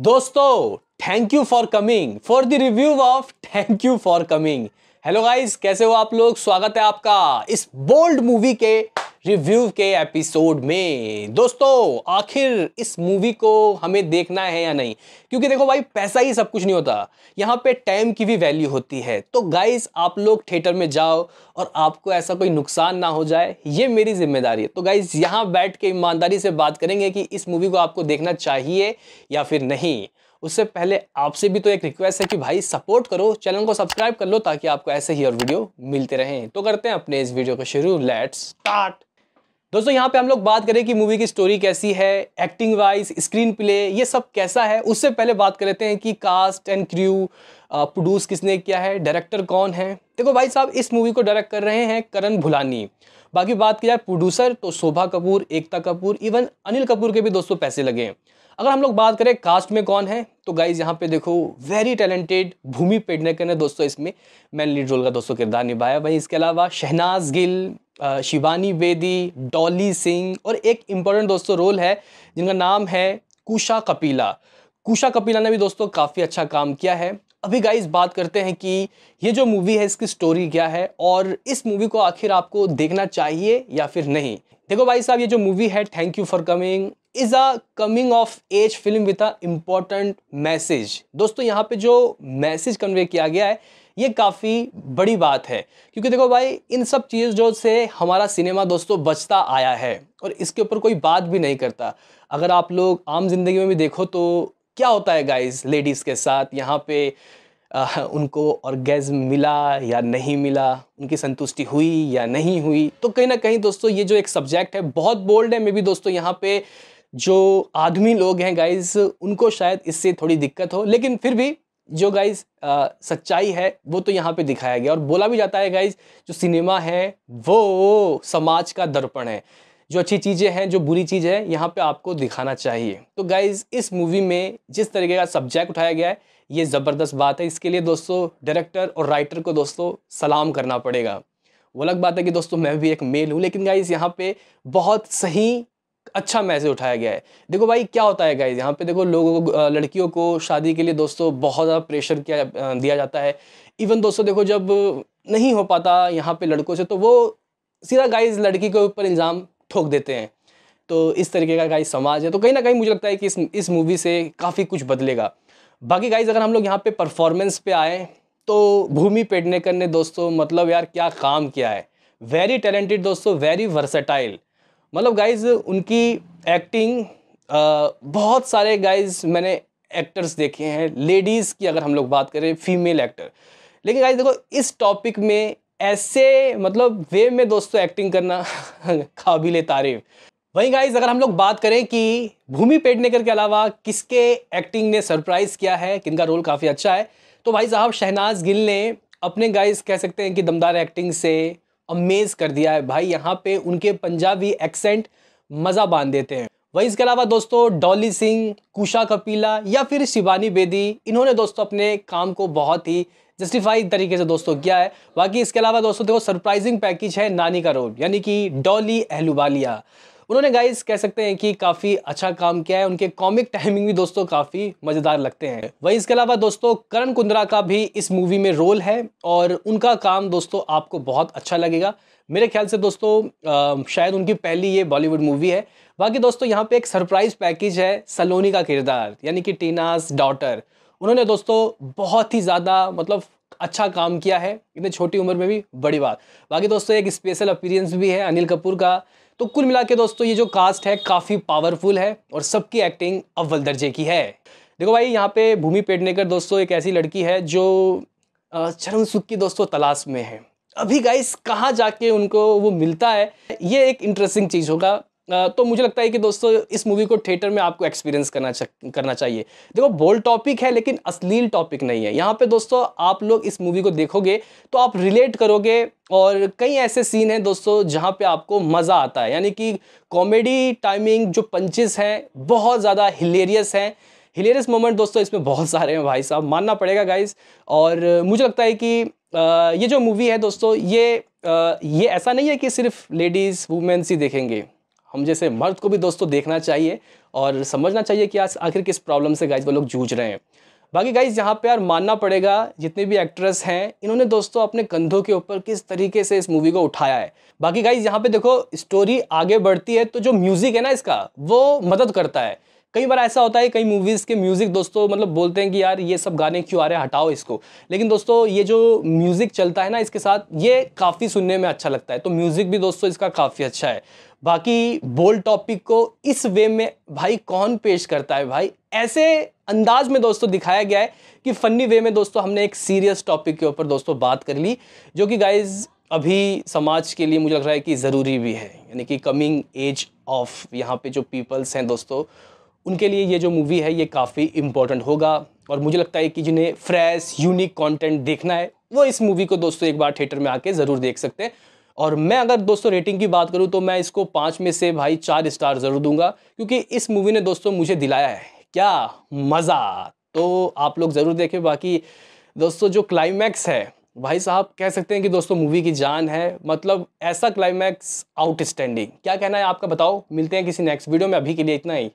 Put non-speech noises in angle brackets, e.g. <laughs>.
दोस्तों thank you for coming for the review of thank you for coming hello guys कैसे हो आप लोग स्वागत है आपका इस बोल्ड मूवी के रिव्यू के एपिसोड में दोस्तों आखिर इस मूवी को हमें देखना है या नहीं क्योंकि देखो भाई पैसा ही सब कुछ नहीं होता यहाँ पे टाइम की भी वैल्यू होती है तो गाइस आप लोग थिएटर में जाओ और आपको ऐसा कोई नुकसान ना हो जाए ये मेरी जिम्मेदारी है तो गाइज यहाँ बैठ के ईमानदारी से बात करेंगे कि इस मूवी को आपको देखना चाहिए या फिर नहीं उससे पहले आपसे भी तो एक रिक्वेस्ट है कि भाई सपोर्ट करो चैनल को सब्सक्राइब कर लो ताकि आपको ऐसे ही और वीडियो मिलते रहें तो करते हैं अपने इस वीडियो को शुरू लेट्स स्टार्ट दोस्तों यहाँ पे हम लोग बात करें कि मूवी की स्टोरी कैसी है एक्टिंग वाइज स्क्रीन प्ले ये सब कैसा है उससे पहले बात कर लेते हैं कि कास्ट एंड क्रू प्रोड्यूस किसने किया है डायरेक्टर कौन है देखो भाई साहब इस मूवी को डायरेक्ट कर रहे हैं करण भुलानी बाकी बात की जाए प्रोड्यूसर तो शोभा कपूर एकता कपूर इवन अनिल कपूर के भी दोस्तों पैसे लगे हैं अगर हम लोग बात करें कास्ट में कौन है तो गाइज यहाँ पे देखो वेरी टैलेंटेड भूमि पेडनेकर ने दोस्तों इसमें मैन लीड रोल का दोस्तों किरदार निभाया वहीं इसके अलावा शहनाज गिल शिवानी बेदी डॉली सिंह और एक इम्पोर्टेंट दोस्तों रोल है जिनका नाम है कुशा कपिला कुशा कपिला ने भी दोस्तों काफ़ी अच्छा काम किया है अभी गाइज बात करते हैं कि ये जो मूवी है इसकी स्टोरी क्या है और इस मूवी को आखिर आपको देखना चाहिए या फिर नहीं देखो भाई साहब ये जो मूवी है thank you for coming is a coming of age film with a important message दोस्तों यहाँ पे जो मैसेज कन्वे किया गया है ये काफ़ी बड़ी बात है क्योंकि देखो भाई इन सब चीज़ों से हमारा सिनेमा दोस्तों बचता आया है और इसके ऊपर कोई बात भी नहीं करता अगर आप लोग आम जिंदगी में भी देखो तो क्या होता है गाइज लेडीज़ के साथ यहाँ पे आ, उनको ऑर्गेज्म मिला या नहीं मिला उनकी संतुष्टि हुई या नहीं हुई तो कहीं ना कहीं दोस्तों ये जो एक सब्जेक्ट है बहुत बोल्ड है मे भी दोस्तों यहाँ पे जो आदमी लोग हैं गाइज उनको शायद इससे थोड़ी दिक्कत हो लेकिन फिर भी जो गाइज सच्चाई है वो तो यहाँ पे दिखाया गया और बोला भी जाता है गाइज जो सिनेमा है वो समाज का दर्पण है जो अच्छी चीज़ें हैं जो बुरी चीज़ है यहाँ पे आपको दिखाना चाहिए तो गाइज इस मूवी में जिस तरीके का सब्जेक्ट उठाया गया है ये ज़बरदस्त बात है इसके लिए दोस्तों डायरेक्टर और राइटर को दोस्तों सलाम करना पड़ेगा वो अलग बात है कि दोस्तों मैं भी एक मेल हूँ लेकिन गाइज यहाँ पे बहुत सही अच्छा मैसेज उठाया गया है देखो भाई क्या होता है गाइज यहाँ पे देखो लोगों को लड़कियों को शादी के लिए दोस्तों बहुत ज़्यादा प्रेशर किया दिया जाता है इवन दोस्तों देखो जब नहीं हो पाता यहाँ पे लड़कों से तो वो सीधा गाइज लड़की के ऊपर इल्ज़ाम ठोक देते हैं तो इस तरीके का गाइज समाज है तो कहीं ना कहीं मुझे लगता है कि इस इस मूवी से काफ़ी कुछ बदलेगा बाकी गाइज अगर हम लोग यहाँ परफॉर्मेंस पे आए तो भूमि पेडनेकर ने दोस्तों मतलब यार क्या काम किया है वेरी टैलेंटेड दोस्तों वेरी वर्सेटाइल मतलब गाइज उनकी एक्टिंग बहुत सारे गाइज मैंने एक्टर्स देखे हैं लेडीज़ की अगर हम लोग बात करें फीमेल एक्टर लेकिन गाइज देखो इस टॉपिक में ऐसे मतलब वे में दोस्तों एक्टिंग करना <laughs> काबिल तारीफ वहीं गाइज अगर हम लोग बात करें कि भूमि पेडनेकर के अलावा किसके एक्टिंग ने सरप्राइज़ किया है किनका रोल काफ़ी अच्छा है तो भाई साहब शहनाज गिल ने अपने गाइज कह सकते हैं कि दमदार एक्टिंग से अमेज कर दिया है भाई यहाँ पे उनके पंजाबी एक्सेंट मज़ा बांध देते हैं वहीं इसके अलावा दोस्तों डॉली सिंह कुशा कपीला या फिर शिवानी बेदी इन्होंने दोस्तों अपने काम को बहुत ही जस्टिफाइड तरीके से दोस्तों किया है बाकी इसके अलावा दोस्तों देखो सरप्राइजिंग पैकेज है नानी का रोल यानी कि डॉली एहलुबालिया उन्होंने गाइज कह सकते हैं कि काफ़ी अच्छा काम किया है उनके कॉमिक टाइमिंग भी दोस्तों काफ़ी मज़ेदार लगते हैं वहीं इसके अलावा दोस्तों करण कुंद्रा का भी इस मूवी में रोल है और उनका काम दोस्तों आपको बहुत अच्छा लगेगा मेरे ख्याल से दोस्तों शायद उनकी पहली ये बॉलीवुड मूवी है बाकी दोस्तों यहाँ पे एक सरप्राइज पैकेज है सलोनी का किरदार यानी कि टीनास डॉटर उन्होंने दोस्तों बहुत ही ज़्यादा मतलब अच्छा काम किया है इतने छोटी उम्र में भी बड़ी बात बाकी दोस्तों एक स्पेशल अपीरियंस भी है अनिल कपूर का तो कुल मिला के दोस्तों ये जो कास्ट है काफ़ी पावरफुल है और सबकी एक्टिंग अव्वल दर्जे की है देखो भाई यहाँ पे भूमि पेडनेकर दोस्तों एक ऐसी लड़की है जो चरण सुख की दोस्तों तलाश में है अभी गाइस कहाँ जाके उनको वो मिलता है ये एक इंटरेस्टिंग चीज़ होगा तो मुझे लगता है कि दोस्तों इस मूवी को थिएटर में आपको एक्सपीरियंस करना चा, करना चाहिए देखो बोल्ड टॉपिक है लेकिन अश्लील टॉपिक नहीं है यहाँ पे दोस्तों आप लोग इस मूवी को देखोगे तो आप रिलेट करोगे और कई ऐसे सीन हैं दोस्तों जहाँ पे आपको मज़ा आता है यानी कि कॉमेडी टाइमिंग जो पंचेस हैं बहुत ज़्यादा हिलेरियस हैं हिलेरियस मोमेंट दोस्तों इसमें बहुत सारे हैं भाई साहब मानना पड़ेगा गाइज और मुझे लगता है कि ये जो मूवी है दोस्तों ये ये ऐसा नहीं है कि सिर्फ लेडीज़ वुमेंस ही देखेंगे हम जैसे मर्द को भी दोस्तों देखना चाहिए और समझना चाहिए कि आज आखिर किस प्रॉब्लम से गाइज वो लोग जूझ रहे हैं बाकी गाइज यहाँ पे यार मानना पड़ेगा जितने भी एक्ट्रेस हैं इन्होंने दोस्तों अपने कंधों के ऊपर किस तरीके से इस मूवी को उठाया है बाकी गाइज यहाँ पे देखो स्टोरी आगे बढ़ती है तो जो म्यूज़िक है ना इसका वो मदद करता है कई बार ऐसा होता है कई मूवीज़ के म्यूज़िक दोस्तों मतलब बोलते हैं कि यार ये सब गाने क्यों आ रहे हैं हटाओ इसको लेकिन दोस्तों ये जो म्यूज़िक चलता है ना इसके साथ ये काफ़ी सुनने में अच्छा लगता है तो म्यूज़िक भी दोस्तों इसका काफ़ी अच्छा है बाकी बोल टॉपिक को इस वे में भाई कौन पेश करता है भाई ऐसे अंदाज में दोस्तों दिखाया गया है कि फनी वे में दोस्तों हमने एक सीरियस टॉपिक के ऊपर दोस्तों बात कर ली जो कि गाइज अभी समाज के लिए मुझे लग रहा है कि ज़रूरी भी है यानी कि कमिंग एज ऑफ यहाँ पे जो पीपल्स हैं दोस्तों उनके लिए ये जो मूवी है ये काफ़ी इम्पोर्टेंट होगा और मुझे लगता है कि जिन्हें फ्रेश यूनिक कंटेंट देखना है वो इस मूवी को दोस्तों एक बार थिएटर में आके ज़रूर देख सकते हैं और मैं अगर दोस्तों रेटिंग की बात करूँ तो मैं इसको पाँच में से भाई चार स्टार ज़रूर दूंगा क्योंकि इस मूवी ने दोस्तों मुझे दिलाया है क्या मज़ा तो आप लोग ज़रूर देखें बाकी दोस्तों जो क्लाइमैक्स है भाई साहब कह सकते हैं कि दोस्तों मूवी की जान है मतलब ऐसा क्लाइमैक्स आउटस्टैंडिंग क्या कहना है आपका बताओ मिलते हैं किसी नेक्स्ट वीडियो में अभी के लिए इतना ही